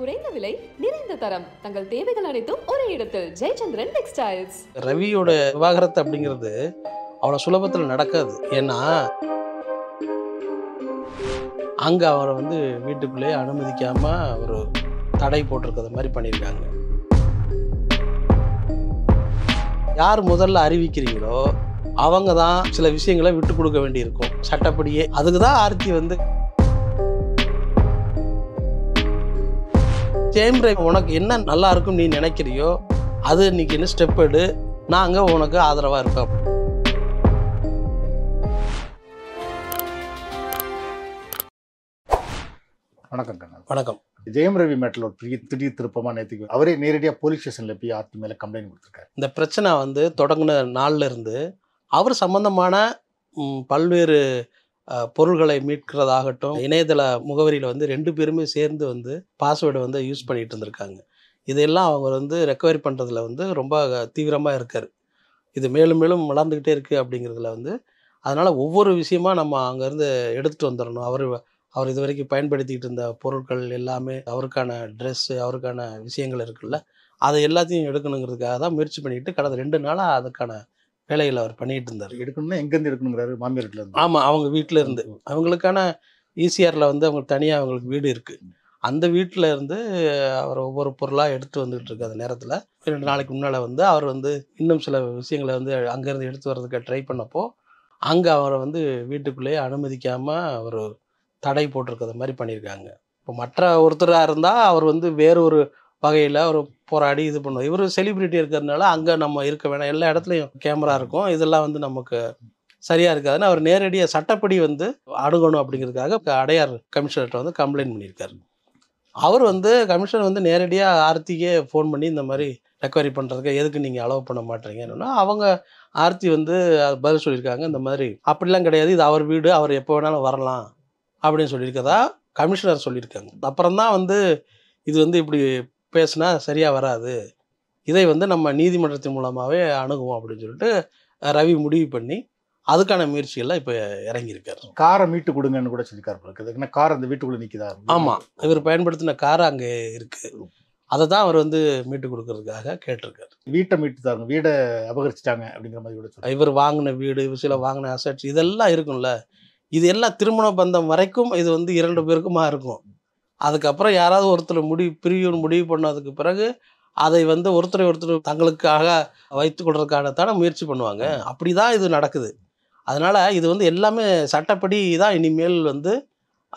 குறைந்த விலை நிறைந்த தரம் தங்கள் தேவைகள் அனைத்தும் ஒரே இடத்தில் ஜெயச்சந்திரன் டெக்ஸ்டைல்ஸ் ரவியோட விவாகரத்து அப்படிங்கிறது அவ்வளோ சுலபத்தில் நடக்காது ஏன்னா அங்கே அவரை வந்து வீட்டுக்குள்ளேயே அனுமதிக்காம ஒரு தடை போட்டிருக்கிறது மாதிரி பண்ணியிருக்காங்க யார் முதல்ல அறிவிக்கிறீங்களோ அவங்க தான் சில விஷயங்களை விட்டு கொடுக்க வேண்டியிருக்கும் சட்டப்படியே அதுக்கு தான் ஆர்த்தி வந்து சேம் டைம் உனக்கு என்ன நல்லா இருக்கும் நீ நினைக்கிறியோ அது இன்னைக்கு என்ன ஸ்டெப் எடு நாங்கள் உனக்கு ஆதரவாக இருக்கோம் வணக்கம் வணக்கம் ஜெயம் ரவி மேட்டில் ஒரு பெரிய திடீர் திருப்பமாக நேற்று அவரே நேரடியாக போலீஸ் ஸ்டேஷனில் போய் ஆர்த்தி மேலே கம்ப்ளைண்ட் கொடுத்துருக்காரு இந்த பிரச்சனை வந்து தொடங்கின நாளில் இருந்து அவர் சம்மந்தமான பல்வேறு பொருள்களை மீட்கிறதாகட்டும் இணையதள முகவரியில் வந்து ரெண்டு பேருமே சேர்ந்து வந்து பாஸ்வேர்டை வந்து யூஸ் பண்ணிகிட்டு இருந்திருக்காங்க இதெல்லாம் அவங்க வந்து ரெக்கவரி பண்ணுறதுல வந்து ரொம்ப தீவிரமாக இருக்கார் இது மேலும் மேலும் வளர்ந்துக்கிட்டே இருக்குது அப்படிங்கிறதுல வந்து அதனால் ஒவ்வொரு விஷயமா நம்ம அங்கேருந்து எடுத்துகிட்டு வந்துடணும் அவர் அவர் இது வரைக்கும் பயன்படுத்திக்கிட்டு இருந்த பொருட்கள் எல்லாமே அவருக்கான ட்ரெஸ்ஸு அவருக்கான விஷயங்கள் இருக்குல்ல அதை எல்லாத்தையும் எடுக்கணுங்கிறதுக்காக தான் முயற்சி பண்ணிக்கிட்டு கடந்த ரெண்டு நாளாக அதுக்கான வேலைகள் அவர் பண்ணிட்டு இருந்தார் எடுக்கணும்னா எங்கேருந்து எடுக்கணுங்கிறாரு மாமியார் வீட்டில் இருந்து ஆமாம் அவங்க வீட்டில் இருந்து அவங்களுக்கான ஈசிஆரில் வந்து அவங்களுக்கு தனியாக அவங்களுக்கு வீடு இருக்குது அந்த வீட்டில் இருந்து அவர் ஒவ்வொரு பொருளாக எடுத்து வந்துகிட்டு இருக்க அந்த நேரத்தில் ரெண்டு நாளைக்கு முன்னால் வந்து அவர் வந்து இன்னும் சில விஷயங்களை வந்து அங்கேருந்து எடுத்து வர்றதுக்கு ட்ரை பண்ணப்போ அங்கே அவரை வந்து வீட்டுக்குள்ளேயே அனுமதிக்காமல் அவர் தடை போட்டிருக்கிற மாதிரி பண்ணியிருக்காங்க இப்போ மற்ற ஒருத்தராக இருந்தால் அவர் வந்து வேறு ஒரு வகையில் ஒரு போராடி இது பண்ணுவோம் இவர் செலிபிரிட்டி இருக்கிறதுனால அங்கே நம்ம இருக்க வேணாம் எல்லா இடத்துலையும் கேமரா இருக்கும் இதெல்லாம் வந்து நமக்கு சரியாக இருக்காதுன்னு அவர் நேரடியாக சட்டப்படி வந்து அணுகணும் அப்படிங்கிறதுக்காக அடையார் கமிஷனர்கிட்ட வந்து கம்ப்ளைண்ட் பண்ணியிருக்காரு அவர் வந்து கமிஷனர் வந்து நேரடியாக ஆர்த்திக்கே ஃபோன் பண்ணி இந்த மாதிரி ரெக்கவரி பண்ணுறதுக்கு எதுக்கு நீங்கள் அலோவ் பண்ண மாட்டீங்கன்னா அவங்க ஆர்த்தி வந்து பதில் சொல்லியிருக்காங்க இந்த மாதிரி அப்படிலாம் கிடையாது இது அவர் வீடு அவர் எப்போ வேணாலும் வரலாம் அப்படின்னு சொல்லியிருக்கதா கமிஷனர் சொல்லியிருக்காங்க அப்புறம் தான் வந்து இது வந்து இப்படி பேசினா சரியாக வராது இதை வந்து நம்ம நீதிமன்றத்தின் மூலமாகவே அணுகுவோம் அப்படின்னு சொல்லிட்டு ரவி முடிவு பண்ணி அதுக்கான முயற்சிகள்லாம் இப்போ இறங்கியிருக்கார் காரை மீட்டு கொடுங்கன்னு கூட சொல்லியிருக்காரு ஏன்னா கார் அந்த வீட்டுக்குள்ளே நிற்கிதா ஆமாம் இவர் பயன்படுத்தின கார் அங்கே இருக்குது அதை தான் அவர் வந்து மீட்டு கொடுக்கறதுக்காக கேட்டிருக்காரு வீட்டை மீட்டு தாங்க வீடை அபகரிச்சிட்டாங்க அப்படிங்கிற மாதிரி கூட இவர் வாங்கின வீடு இவர் சில வாங்கின அசட்ஸ் இதெல்லாம் இருக்கும்ல இது எல்லாம் திருமண பந்தம் வரைக்கும் இது வந்து இரண்டு பேருக்குமா இருக்கும் அதுக்கப்புறம் யாராவது ஒருத்தர் முடிவு பிரியும் முடிவு பண்ணதுக்கு பிறகு அதை வந்து ஒருத்தரை ஒருத்தர் தங்களுக்காக வைத்து கொள்றதுக்கானத்தான முயற்சி பண்ணுவாங்க அப்படி தான் இது நடக்குது அதனால் இது வந்து எல்லாமே சட்டப்படி தான் இனிமேல் வந்து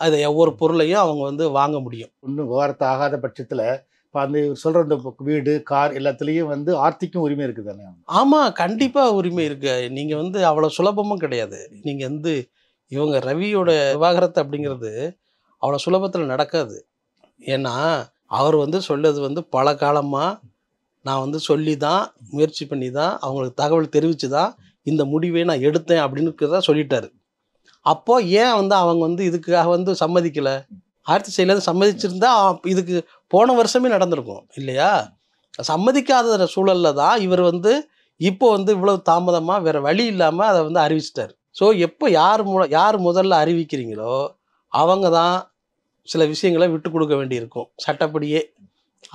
அதை ஒவ்வொரு பொருளையும் அவங்க வந்து வாங்க முடியும் இன்னும் விவகாரத்தை ஆகாத பட்சத்தில் இப்போ அந்த சொல்கிற இந்த வீடு கார் எல்லாத்துலேயும் வந்து ஆர்த்திக்கும் உரிமை இருக்குது தானே ஆமாம் கண்டிப்பாக உரிமை இருக்குது நீங்கள் வந்து அவ்வளோ சுலபமும் கிடையாது நீங்கள் வந்து இவங்க ரவியோட விவாகரத்து அப்படிங்கிறது அவ்வளோ சுலபத்தில் நடக்காது ஏன்னா அவர் வந்து சொல்லது வந்து பல காலமாக நான் வந்து சொல்லி தான் முயற்சி பண்ணி தான் அவங்களுக்கு தகவல் தெரிவித்து தான் இந்த முடிவை நான் எடுத்தேன் தான் சொல்லிட்டாரு அப்போது ஏன் வந்து அவங்க வந்து இதுக்காக வந்து சம்மதிக்கலை ஆயிரத்தி செய்யலேருந்து சம்மதிச்சிருந்தா இதுக்கு போன வருஷமே நடந்திருக்கும் இல்லையா சம்மதிக்காத சூழலில் தான் இவர் வந்து இப்போ வந்து இவ்வளவு தாமதமாக வேறு வழி இல்லாமல் அதை வந்து அறிவிச்சிட்டார் ஸோ எப்போ யார் மூல யார் முதல்ல அறிவிக்கிறீங்களோ அவங்க தான் சில விஷயங்களை விட்டு கொடுக்க வேண்டியிருக்கும் சட்டப்படியே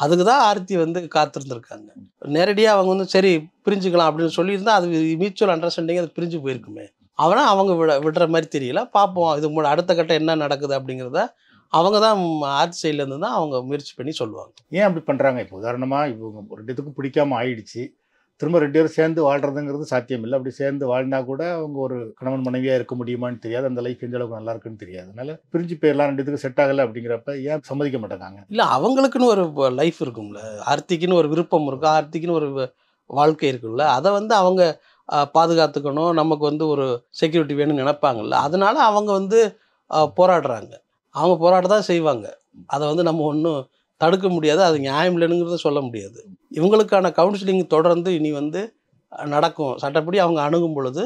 அதுக்கு தான் ஆர்த்தி வந்து காத்திருந்துருக்காங்க நேரடியாக அவங்க வந்து சரி பிரிஞ்சுக்கலாம் அப்படின்னு சொல்லியிருந்தா அது மியூச்சுவல் அண்டர்ஸ்டாண்டிங் அது பிரிஞ்சு போயிருக்குமே அவனா அவங்க விட விடுற மாதிரி தெரியல பார்ப்போம் இது அடுத்த கட்டம் என்ன நடக்குது அப்படிங்கிறத அவங்க தான் ஆர்த்தி சைட்லேருந்து தான் அவங்க முயற்சி பண்ணி சொல்லுவாங்க ஏன் அப்படி பண்ணுறாங்க இப்போ உதாரணமாக இப்போ ரெண்டுத்துக்கும் பிடிக்காமல் ஆயிடுச்சு திரும்ப ரெண்டு பேரும் சேர்ந்து வாழ்கிறதுங்கிறது சாத்தியம் இல்லை அப்படி சேர்ந்து வாழ்னா கூட அவங்க ஒரு கணவன் மனைவியாக இருக்க முடியுமான்னு தெரியாது அந்த லைஃப் எந்த அளவுக்கு நல்லா இருக்குன்னு தெரியாது அதனால பிரிஞ்சு போயிடலாம் ரெண்டு இதுக்கு செட் ஆகலை அப்படிங்கிறப்ப ஏன் சம்மதிக்க மாட்டேங்காங்க இல்லை அவங்களுக்குன்னு ஒரு லைஃப் இருக்கும்ல ஆர்த்திக்குன்னு ஒரு விருப்பம் இருக்கும் ஆர்த்திக்குன்னு ஒரு வாழ்க்கை இருக்குல்ல அதை வந்து அவங்க பாதுகாத்துக்கணும் நமக்கு வந்து ஒரு செக்யூரிட்டி வேணும்னு நினைப்பாங்கல்ல அதனால அவங்க வந்து போராடுறாங்க அவங்க போராட தான் செய்வாங்க அதை வந்து நம்ம ஒன்றும் தடுக்க முடியாது அது நியாயம் இல்லைனுங்கிறத சொல்ல முடியாது இவங்களுக்கான கவுன்சிலிங் தொடர்ந்து இனி வந்து நடக்கும் சட்டப்படி அவங்க அணுகும் பொழுது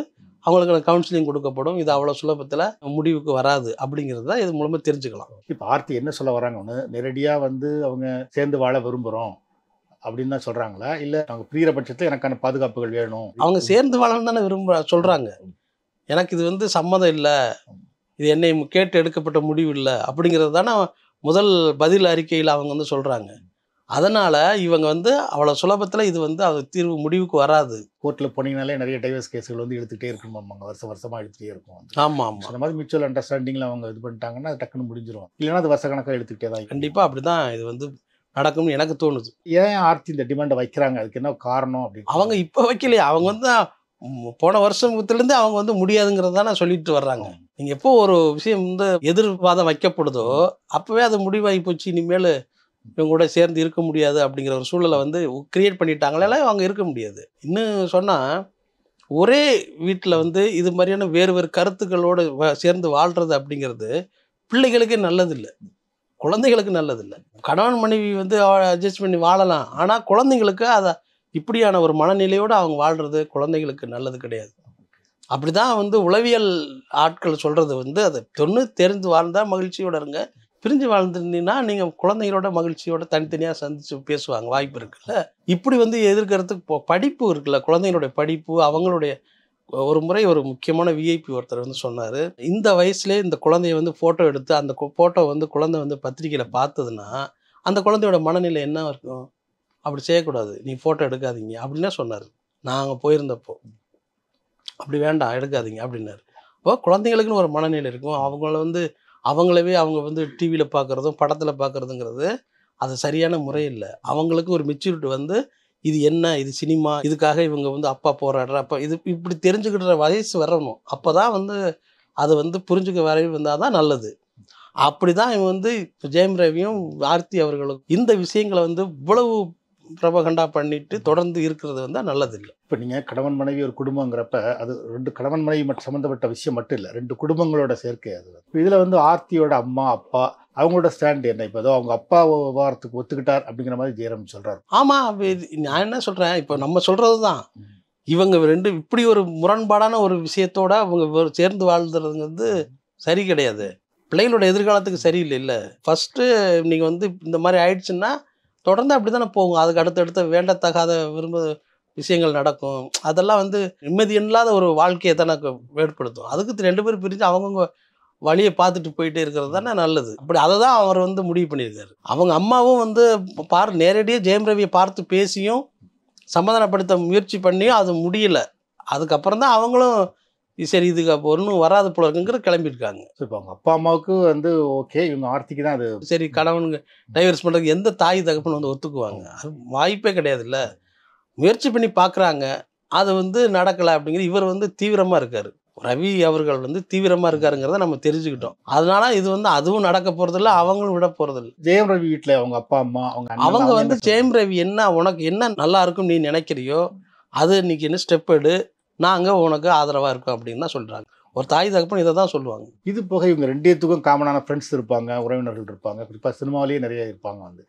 அவங்களுக்கான கவுன்சிலிங் கொடுக்கப்படும் இது அவ்வளோ சுலபத்தில் முடிவுக்கு வராது அப்படிங்கிறது தான் இது மூலமாக தெரிஞ்சுக்கலாம் இப்போ ஆர்த்தி என்ன சொல்ல வராங்கன்னு நேரடியாக வந்து அவங்க சேர்ந்து வாழ விரும்புகிறோம் அப்படின்னு தான் சொல்கிறாங்களா இல்லை அவங்க புரிகிற பட்சத்தில் எனக்கான பாதுகாப்புகள் வேணும் அவங்க சேர்ந்து வாழணும்னு தானே விரும்ப சொல்கிறாங்க எனக்கு இது வந்து சம்மதம் இல்லை இது என்னை கேட்டு எடுக்கப்பட்ட முடிவு இல்லை அப்படிங்கிறது தானே முதல் பதில் அறிக்கையில் அவங்க வந்து சொல்கிறாங்க அதனால் இவங்க வந்து அவ்வளோ சுலபத்தில் இது வந்து அது தீர்வு முடிவுக்கு வராது கோர்ட்டில் போனீங்கனாலே நிறைய டைவர்ஸ் கேஸுகள் வந்து எடுத்துகிட்டே இருக்கணும் அவங்க வருஷம் வருஷமாக எடுத்துகிட்டே இருக்கும் ஆமாம் ஆமாம் அந்த மாதிரி மியூச்சுவல் அண்டர்ஸ்டாண்டிங்கில் அவங்க இது பண்ணிட்டாங்கன்னா அது டக்குனு முடிஞ்சிடும் இல்லைனா அது வருஷ கணக்காக எடுத்துக்கிட்டே தான் கண்டிப்பாக அப்படி தான் இது வந்து நடக்கும்னு எனக்கு தோணுது ஏன் ஆர்த்தி இந்த டிமாண்டை வைக்கிறாங்க அதுக்கு என்ன காரணம் அப்படின்னு அவங்க இப்போ வைக்கலையே அவங்க வந்து போன வருஷத்துலேருந்து அவங்க வந்து நான் சொல்லிட்டு வர்றாங்க நீங்க எப்போ ஒரு விஷயம் வந்து எதிர்பாதம் வைக்கப்படுதோ அப்பவே அது முடிவாகி போச்சு இனிமேல் இவங்க கூட சேர்ந்து இருக்க முடியாது அப்படிங்கிற ஒரு சூழலை வந்து கிரியேட் பண்ணிட்டாங்களே அவங்க இருக்க முடியாது இன்னும் சொன்னால் ஒரே வீட்டில் வந்து இது மாதிரியான வேறு வேறு கருத்துக்களோடு சேர்ந்து வாழ்கிறது அப்படிங்கிறது பிள்ளைகளுக்கே நல்லதில்லை குழந்தைகளுக்கு நல்லதில்லை கணவன் மனைவி வந்து அட்ஜஸ்ட் பண்ணி வாழலாம் ஆனால் குழந்தைங்களுக்கு அதை இப்படியான ஒரு மனநிலையோடு அவங்க வாழ்கிறது குழந்தைங்களுக்கு நல்லது கிடையாது அப்படி தான் வந்து உளவியல் ஆட்கள் சொல்கிறது வந்து அதை தொன்று தெரிந்து வாழ்ந்தால் மகிழ்ச்சியோடு இருங்க பிரிஞ்சு வாழ்ந்துருந்தீங்கன்னா நீங்கள் குழந்தைகளோட மகிழ்ச்சியோட தனித்தனியாக சந்தித்து பேசுவாங்க வாய்ப்பு இருக்குல்ல இப்படி வந்து எதிர்க்கிறதுக்கு படிப்பு இருக்குல்ல குழந்தைங்களுடைய படிப்பு அவங்களுடைய ஒரு முறை ஒரு முக்கியமான விஐபி ஒருத்தர் வந்து சொன்னார் இந்த வயசுலேயே இந்த குழந்தைய வந்து ஃபோட்டோ எடுத்து அந்த ஃபோட்டோ வந்து குழந்தை வந்து பத்திரிக்கையில் பார்த்ததுன்னா அந்த குழந்தையோட மனநிலை என்ன இருக்கும் அப்படி செய்யக்கூடாது நீ ஃபோட்டோ எடுக்காதீங்க அப்படின்னா சொன்னார் நாங்கள் போயிருந்தப்போ அப்படி வேண்டாம் எடுக்காதீங்க அப்படின்னாரு இப்போ குழந்தைங்களுக்குன்னு ஒரு மனநிலை இருக்கும் அவங்கள வந்து அவங்களவே அவங்க வந்து டிவியில் பார்க்குறதும் படத்தில் பார்க்குறதுங்கிறது அது சரியான முறை இல்லை அவங்களுக்கு ஒரு மெச்சூரிட்டி வந்து இது என்ன இது சினிமா இதுக்காக இவங்க வந்து அப்பா போராடுற அப்போ இது இப்படி தெரிஞ்சுக்கிற வயசு வரணும் அப்போ தான் வந்து அதை வந்து புரிஞ்சுக்க வரவே வந்தால் தான் நல்லது அப்படி தான் இவன் வந்து ஜெயம் ரவியும் ஆர்த்தி அவர்களும் இந்த விஷயங்களை வந்து இவ்வளவு பிரபகண்டா பண்ணிட்டு தொடர்ந்து இருக்கிறது வந்து நல்லது இல்லை இப்போ நீங்கள் கணவன் மனைவி ஒரு குடும்பங்கிறப்ப அது ரெண்டு கணவன் மனைவி மட்டும் சம்மந்தப்பட்ட விஷயம் மட்டும் இல்லை ரெண்டு குடும்பங்களோட சேர்க்கை அது இதில் வந்து ஆர்த்தியோட அம்மா அப்பா அவங்களோட ஸ்டாண்ட் என்ன இப்போ ஏதோ அவங்க அப்பா விவகாரத்துக்கு ஒத்துக்கிட்டார் அப்படிங்கிற மாதிரி ஜெயரம் சொல்கிறார் ஆமாம் நான் என்ன சொல்கிறேன் இப்போ நம்ம சொல்கிறது தான் இவங்க ரெண்டு இப்படி ஒரு முரண்பாடான ஒரு விஷயத்தோட அவங்க சேர்ந்து வாழ்ந்துறதுங்கிறது வந்து சரி கிடையாது பிள்ளைகளோட எதிர்காலத்துக்கு சரியில்லை இல்லை ஃபஸ்ட்டு நீங்கள் வந்து இந்த மாதிரி ஆயிடுச்சுன்னா தொடர்ந்து அப்படி தானே போகும் அதுக்கு அடுத்தடுத்த வேண்டத்தகாத விரும்ப விஷயங்கள் நடக்கும் அதெல்லாம் வந்து நிம்மதி இல்லாத ஒரு வாழ்க்கையை தானே ஏற்படுத்தும் அதுக்கு ரெண்டு பேரும் பிரிஞ்சு அவங்கவுங்க வழியை பார்த்துட்டு போயிட்டே இருக்கிறது தானே நல்லது அப்படி அதை தான் அவர் வந்து முடிவு பண்ணியிருக்காரு அவங்க அம்மாவும் வந்து பார் நேரடியாக ஜெயம் ரவியை பார்த்து பேசியும் சமாதானப்படுத்த முயற்சி பண்ணியும் அது முடியல அதுக்கப்புறம் தான் அவங்களும் சரி இதுக்கு அப்போ ஒன்றும் வராத போல இருக்குங்கிற கிளம்பியிருக்காங்க இப்போ அவங்க அப்பா அம்மாவுக்கு வந்து ஓகே இவங்க ஆர்த்திக்கு தான் அது சரி கணவனுங்க டைவர்ஸ் பண்ணுறதுக்கு எந்த தாய் தகப்பன் வந்து ஒத்துக்குவாங்க அது வாய்ப்பே கிடையாதுல்ல முயற்சி பண்ணி பார்க்குறாங்க அது வந்து நடக்கலை அப்படிங்கிற இவர் வந்து தீவிரமாக இருக்கார் ரவி அவர்கள் வந்து தீவிரமாக இருக்காருங்கிறத நம்ம தெரிஞ்சுக்கிட்டோம் அதனால இது வந்து அதுவும் நடக்க போகிறதில்ல அவங்களும் விட போகிறதில்ல ஜெயம் ரவி வீட்டில் அவங்க அப்பா அம்மா அவங்க அவங்க வந்து ஜெயம் ரவி என்ன உனக்கு என்ன நல்லா இருக்கும் நீ நினைக்கிறியோ அது இன்னைக்கு என்ன ஸ்டெப் எடு நாங்கள் உனக்கு ஆதரவாக இருக்கோம் அப்படின்னு தான் சொல்கிறாங்க ஒரு தாய் தகப்பன் இதை தான் சொல்லுவாங்க இது போக இவங்க ரெண்டேத்துக்கும் காமனான ஃப்ரெண்ட்ஸ் இருப்பாங்க உறவினர்கள் இருப்பாங்க குறிப்பாக சினிமாவிலேயே நிறைய இருப்பாங்க வந்து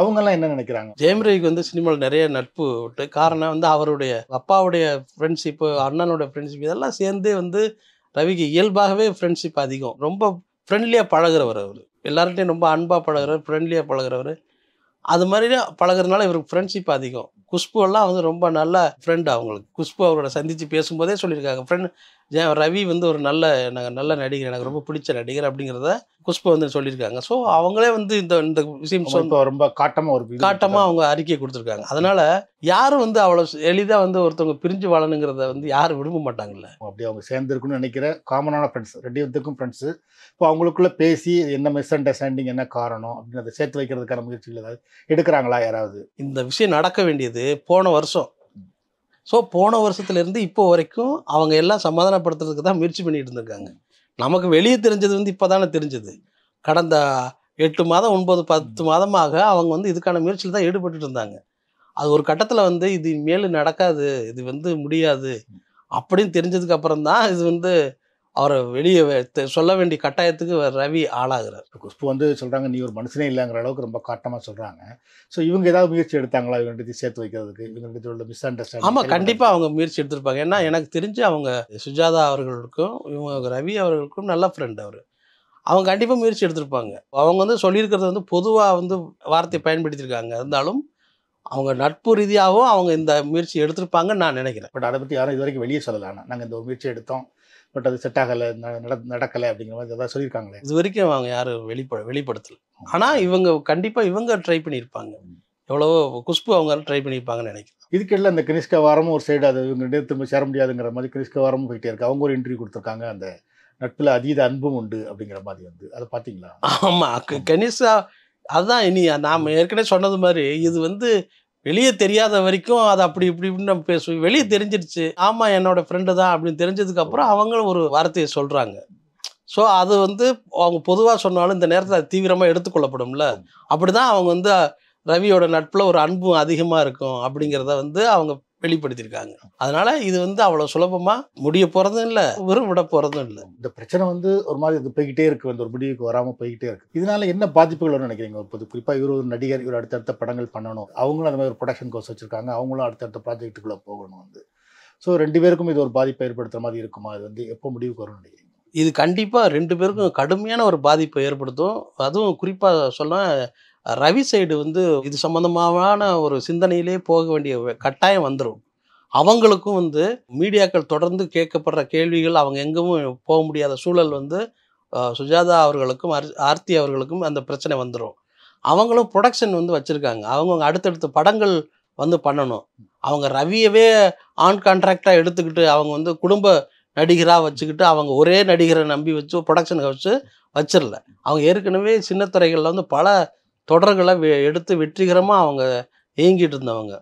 அவங்கெல்லாம் என்ன நினைக்கிறாங்க ஜெயம் ரவிக்கு வந்து சினிமாவில் நிறைய நட்பு விட்டு காரணம் வந்து அவருடைய அப்பாவுடைய ஃப்ரெண்ட்ஷிப்பு அண்ணனுடைய ஃப்ரெண்ட்ஷிப் இதெல்லாம் சேர்ந்தே வந்து ரவிக்கு இயல்பாகவே ஃப்ரெண்ட்ஷிப் அதிகம் ரொம்ப ஃப்ரெண்ட்லியாக பழகிறவர் அவர் எல்லார்ட்டையும் ரொம்ப அன்பாக பழகிறவர் ஃப்ரெண்ட்லியாக பழகிறவர் அது மாதிரி பழகிறதுனால இவருக்கு ஃப்ரெண்ட்ஷிப் அதிகம் குஷ்புவெல்லாம் வந்து ரொம்ப நல்ல ஃப்ரெண்டு அவங்களுக்கு குஷ்பு அவரோட சந்தித்து பேசும்போதே சொல்லியிருக்காங்க ஃப்ரெண்ட் ஜெ ரவி வந்து ஒரு நல்ல நாங்கள் நல்ல நடிகர் எனக்கு ரொம்ப பிடிச்ச நடிகர் அப்படிங்கிறத குஷ்பு வந்து சொல்லியிருக்காங்க ஸோ அவங்களே வந்து இந்த இந்த விஷயம் ரொம்ப காட்டமாக ஒரு காட்டமாக அவங்க அறிக்கை கொடுத்துருக்காங்க அதனால் யாரும் வந்து அவ்வளோ எளிதாக வந்து ஒருத்தவங்க பிரிஞ்சு வாழணுங்கிறத வந்து யாரும் விரும்ப மாட்டாங்கல்ல அப்படி அவங்க சேர்ந்துருக்குன்னு நினைக்கிற காமனான ஃப்ரெண்ட்ஸ் ரெண்டு விதத்துக்கும் ஃப்ரெண்ட்ஸு இப்போ அவங்களுக்குள்ளே பேசி என்ன மிஸ் அண்டர்ஸ்டாண்டிங் என்ன காரணம் அப்படின்னு அதை சேர்த்து வைக்கிறதுக்கான முயற்சிகள் ஏதாவது எடுக்கிறாங்களா யாராவது இந்த விஷயம் நடக்க வேண்டியது நடந்தது போன வருஷம் ஸோ போன வருஷத்துலேருந்து இப்போ வரைக்கும் அவங்க எல்லாம் சமாதானப்படுத்துறதுக்கு தான் முயற்சி பண்ணிகிட்டு இருந்திருக்காங்க நமக்கு வெளியே தெரிஞ்சது வந்து இப்போ தானே தெரிஞ்சது கடந்த எட்டு மாதம் ஒன்பது பத்து மாதமாக அவங்க வந்து இதுக்கான முயற்சியில் தான் ஈடுபட்டு இருந்தாங்க அது ஒரு கட்டத்தில் வந்து இது மேலே நடக்காது இது வந்து முடியாது அப்படின்னு தெரிஞ்சதுக்கு அப்புறம் தான் இது வந்து அவரை வெளியே சொல்ல வேண்டிய கட்டாயத்துக்கு ரவி ஆளாகிறார் குஷ்பு வந்து சொல்கிறாங்க நீ ஒரு மனுஷனே இல்லைங்கிற அளவுக்கு ரொம்ப காட்டமாக சொல்கிறாங்க ஸோ இவங்க ஏதாவது முயற்சி எடுத்தாங்களா இவங்க சேர்த்து வைக்கிறதுக்கு இவங்க உள்ள மிஸ் அண்டர்ஸ்டாண்டிங் ஆமாம் கண்டிப்பாக அவங்க முயற்சி எடுத்திருப்பாங்க ஏன்னா எனக்கு தெரிஞ்சு அவங்க சுஜாதா அவர்களுக்கும் இவங்க ரவி அவர்களுக்கும் நல்ல ஃப்ரெண்ட் அவர் அவங்க கண்டிப்பாக முயற்சி எடுத்திருப்பாங்க அவங்க வந்து சொல்லியிருக்கிறது வந்து பொதுவாக வந்து வார்த்தையை பயன்படுத்தியிருக்காங்க இருந்தாலும் அவங்க நட்பு ரீதியாகவும் அவங்க இந்த முயற்சி எடுத்திருப்பாங்கன்னு நான் நினைக்கிறேன் பட் அதை பற்றி யாரும் இது வரைக்கும் வெளியே சொல்லலாம் நாங்கள் இந்த முயற்சி எடுத்தோம் பட் அது செட் ஆகலை நட நடக்கலை அப்படிங்கிற மாதிரி ஏதாவது சொல்லியிருக்காங்களே இது வரைக்கும் அவங்க யாரும் வெளிப்பட வெளிப்படுத்தல ஆனால் இவங்க கண்டிப்பாக இவங்க ட்ரை பண்ணியிருப்பாங்க எவ்வளோ குஷ்பு அவங்க ட்ரை பண்ணியிருப்பாங்கன்னு நினைக்கிறேன் இதுக்கிடையில் அந்த கிறிஸ்க வாரமும் ஒரு சைடு அது இவங்க திரும்ப சேர முடியாதுங்கிற மாதிரி கிறிஸ்க வாரமும் போயிட்டே இருக்கு அவங்க ஒரு இன்டர்வியூ கொடுத்துருக்காங்க அந்த நட்பில் அதீத அன்பும் உண்டு அப்படிங்கிற மாதிரி வந்து அதை பார்த்தீங்களா ஆமாம் கனிஷா அதுதான் இனி நாம் ஏற்கனவே சொன்னது மாதிரி இது வந்து வெளியே தெரியாத வரைக்கும் அதை அப்படி இப்படி இப்படின்னு நம்ம பேசுவோம் வெளியே தெரிஞ்சிருச்சு ஆமாம் என்னோடய ஃப்ரெண்டு தான் அப்படின்னு தெரிஞ்சதுக்கப்புறம் அவங்களும் ஒரு வார்த்தையை சொல்கிறாங்க ஸோ அது வந்து அவங்க பொதுவாக சொன்னாலும் இந்த நேரத்தில் அது தீவிரமாக எடுத்துக்கொள்ளப்படும்ல அப்படி தான் அவங்க வந்து ரவியோட நட்பில் ஒரு அன்பும் அதிகமாக இருக்கும் அப்படிங்கிறத வந்து அவங்க வெளிப்படுத்தியிருக்காங்க அதனால இது வந்து அவ்வளோ சுலபமாக முடிய போகிறதும் இல்லை வெறும் விட போகிறதும் இல்லை இந்த பிரச்சனை வந்து ஒரு மாதிரி இது போய்கிட்டே இருக்கு வந்து ஒரு முடிவுக்கு வராமல் போய்கிட்டே இருக்கு இதனால என்ன பாதிப்புகள் நினைக்கிறீங்க இப்போது குறிப்பாக இவர் ஒரு நடிகர் இவர் அடுத்தடுத்த படங்கள் பண்ணணும் அவங்களும் அந்த மாதிரி ஒரு ப்ரொடக்ஷன் கோர்ஸ் வச்சுருக்காங்க அவங்களும் அடுத்தடுத்த ப்ராஜெக்ட்டுக்குள்ளே போகணும் வந்து ஸோ ரெண்டு பேருக்கும் இது ஒரு பாதிப்பை ஏற்படுத்துகிற மாதிரி இருக்குமா இது வந்து எப்போ முடிவுக்கு வரும் நினைக்கிறீங்க இது கண்டிப்பாக ரெண்டு பேருக்கும் கடுமையான ஒரு பாதிப்பை ஏற்படுத்தும் அதுவும் குறிப்பாக சொல்ல ரவி சைடு வந்து இது சம்மந்தமான ஒரு சிந்தனையிலே போக வேண்டிய கட்டாயம் வந்துடும் அவங்களுக்கும் வந்து மீடியாக்கள் தொடர்ந்து கேட்கப்படுற கேள்விகள் அவங்க எங்கும் போக முடியாத சூழல் வந்து சுஜாதா அவர்களுக்கும் ஆர்த்தி அவர்களுக்கும் அந்த பிரச்சனை வந்துடும் அவங்களும் ப்ரொடக்ஷன் வந்து வச்சுருக்காங்க அவங்க அடுத்தடுத்த படங்கள் வந்து பண்ணணும் அவங்க ரவியவே ஆன் கான்ட்ராக்டாக எடுத்துக்கிட்டு அவங்க வந்து குடும்ப நடிகராக வச்சுக்கிட்டு அவங்க ஒரே நடிகரை நம்பி வச்சு ப்ரொடக்ஷனுக்கு வச்சு வச்சிடல அவங்க ஏற்கனவே சின்ன துறைகளில் வந்து பல தொடர்களை எடுத்து வெற்றிகரமாக அவங்க இயங்கிட்டு இருந்தவங்க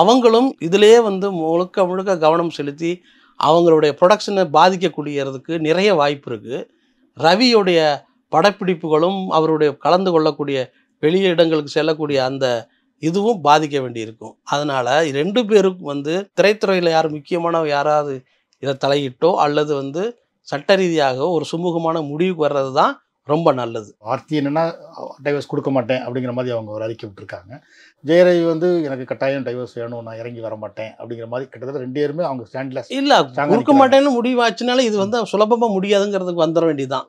அவங்களும் இதிலேயே வந்து முழுக்க முழுக்க கவனம் செலுத்தி அவங்களுடைய ப்ரொடக்ஷனை பாதிக்கக்கூடியறதுக்கு நிறைய வாய்ப்பு இருக்குது ரவியுடைய படப்பிடிப்புகளும் அவருடைய கலந்து கொள்ளக்கூடிய வெளிய இடங்களுக்கு செல்லக்கூடிய அந்த இதுவும் பாதிக்க வேண்டியிருக்கும் அதனால் ரெண்டு பேருக்கும் வந்து திரைத்துறையில் யார் முக்கியமான யாராவது இதை தலையிட்டோ அல்லது வந்து சட்ட ரீதியாக ஒரு சுமூகமான முடிவுக்கு வர்றது தான் ரொம்ப நல்லது ஆர்த்தி என்னென்னா டைவர்ஸ் கொடுக்க மாட்டேன் அப்படிங்கிற மாதிரி அவங்க ஒரு அறிக்கை விட்டுருக்காங்க ஜெயரவி வந்து எனக்கு கட்டாயம் டைவர்ஸ் வேணும் நான் இறங்கி வர மாட்டேன் அப்படிங்கிற மாதிரி கிட்டத்தட்ட ரெண்டு பேருமே அவங்க ஸ்டாண்டில் இல்லை கொடுக்க மாட்டேன்னு முடிவாச்சுனால இது வந்து சுலபமாக முடியாதுங்கிறதுக்கு வந்துட வேண்டியதுதான்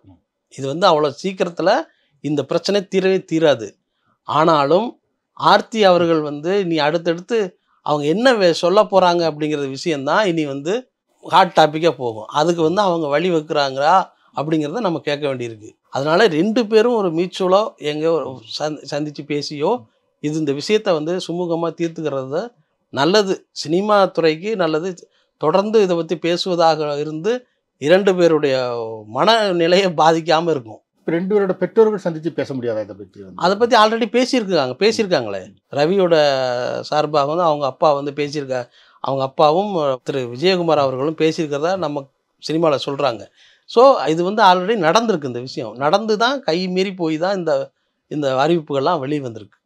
இது வந்து அவ்வளோ சீக்கிரத்தில் இந்த பிரச்சனை தீரவே தீராது ஆனாலும் ஆர்த்தி அவர்கள் வந்து நீ அடுத்தடுத்து அவங்க என்ன சொல்ல போகிறாங்க அப்படிங்கிற விஷயந்தான் இனி வந்து ஹாட் டாப்பிக்காக போகும் அதுக்கு வந்து அவங்க வழி வைக்கிறாங்களா அப்படிங்கிறத நம்ம கேட்க வேண்டியிருக்கு அதனால் ரெண்டு பேரும் ஒரு மீச்சுவலோ எங்கே சந்தித்து பேசியோ இது இந்த விஷயத்தை வந்து சுமூகமாக தீர்த்துக்கிறது நல்லது சினிமா துறைக்கு நல்லது தொடர்ந்து இதை பற்றி பேசுவதாக இருந்து இரண்டு பேருடைய மனநிலையை பாதிக்காமல் இருக்கும் இப்போ ரெண்டு பேரோட பெற்றோர்கள் சந்தித்து பேச முடியாது இதை பற்றி அதை பற்றி ஆல்ரெடி பேசியிருக்காங்க பேசியிருக்காங்களே ரவியோட சார்பாக வந்து அவங்க அப்பா வந்து பேசியிருக்க அவங்க அப்பாவும் திரு விஜயகுமார் அவர்களும் பேசியிருக்கிறதா நம்ம சினிமாவில் சொல்கிறாங்க ஸோ இது வந்து ஆல்ரெடி நடந்திருக்கு இந்த விஷயம் நடந்து தான் கை மீறி போய் தான் இந்த இந்த அறிவிப்புகள்லாம் வெளியே வந்திருக்கு